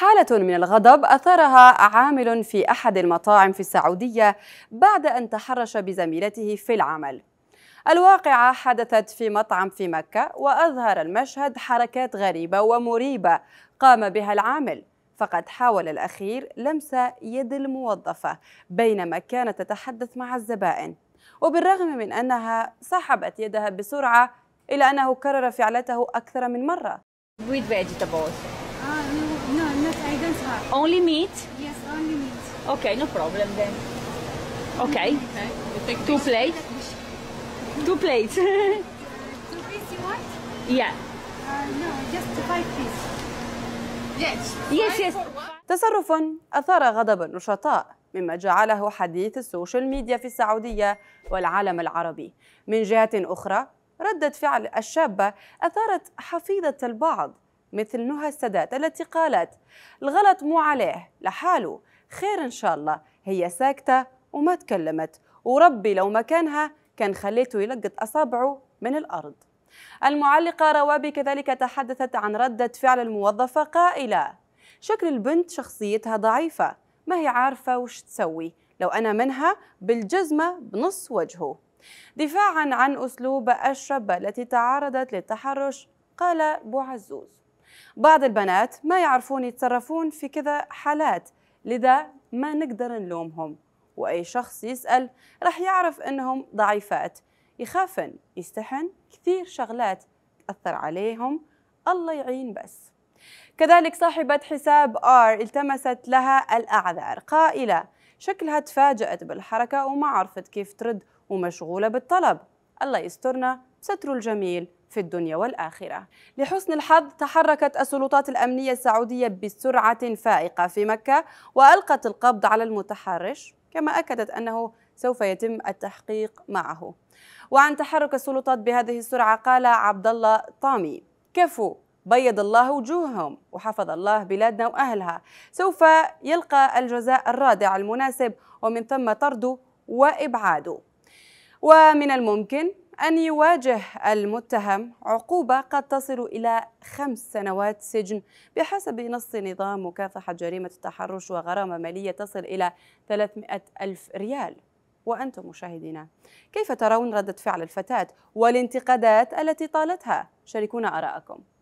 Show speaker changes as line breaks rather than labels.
حالة من الغضب أثارها عامل في أحد المطاعم في السعودية بعد أن تحرش بزميلته في العمل الواقعة حدثت في مطعم في مكة وأظهر المشهد حركات غريبة ومريبة قام بها العامل فقد حاول الأخير لمس يد الموظفة بينما كانت تتحدث مع الزبائن وبالرغم من أنها سحبت يدها بسرعة إلا أنه كرر فعلته أكثر من مرة no, no, I don't have. Only meat? Yes, only meat. Okay, no problem then. Okay. Okay. Take Two plates. Two plates. Two pieces you want? Yeah. Uh, no, just five pieces. Yes. Yes, yes. تصرف أثار غضب النشطاء مما جعله حديث السوشيال ميديا في السعودية والعالم العربي من جهة أخرى ردت فعل الشابة أثارت حفيظة البعض مثل نهى السادات التي قالت الغلط مو عليه لحاله خير إن شاء الله هي ساكتة وما تكلمت وربي لو مكانها كان خليته يلقط أصابعه من الأرض المعلقة روابي كذلك تحدثت عن ردة فعل الموظفة قائلة شكل البنت شخصيتها ضعيفة ما هي عارفة وش تسوي لو أنا منها بالجزمة بنص وجهه دفاعا عن أسلوب الشابة التي تعرضت للتحرش قال بوعزوز بعض البنات ما يعرفون يتصرفون في كذا حالات لذا ما نقدر نلومهم وأي شخص يسأل رح يعرف أنهم ضعيفات يخافن يستحن كثير شغلات تأثر عليهم الله يعين بس كذلك صاحبة حساب آر التمست لها الأعذار قائلة شكلها تفاجأت بالحركة وما عرفت كيف ترد ومشغولة بالطلب الله يسترنا ستر الجميل في الدنيا والآخرة لحسن الحظ تحركت السلطات الأمنية السعودية بسرعة فائقة في مكة وألقت القبض على المتحرش كما أكدت أنه سوف يتم التحقيق معه وعن تحرك السلطات بهذه السرعة قال عبد الله طامي كفو بيض الله وجوههم وحفظ الله بلادنا وأهلها سوف يلقى الجزاء الرادع المناسب ومن ثم طرده وإبعاده ومن الممكن أن يواجه المتهم عقوبة قد تصل إلى خمس سنوات سجن بحسب نص نظام مكافحة جريمة التحرش وغرامة مالية تصل إلى 300 ألف ريال وأنتم مشاهدينا كيف ترون ردة فعل الفتاة والانتقادات التي طالتها شاركونا آراءكم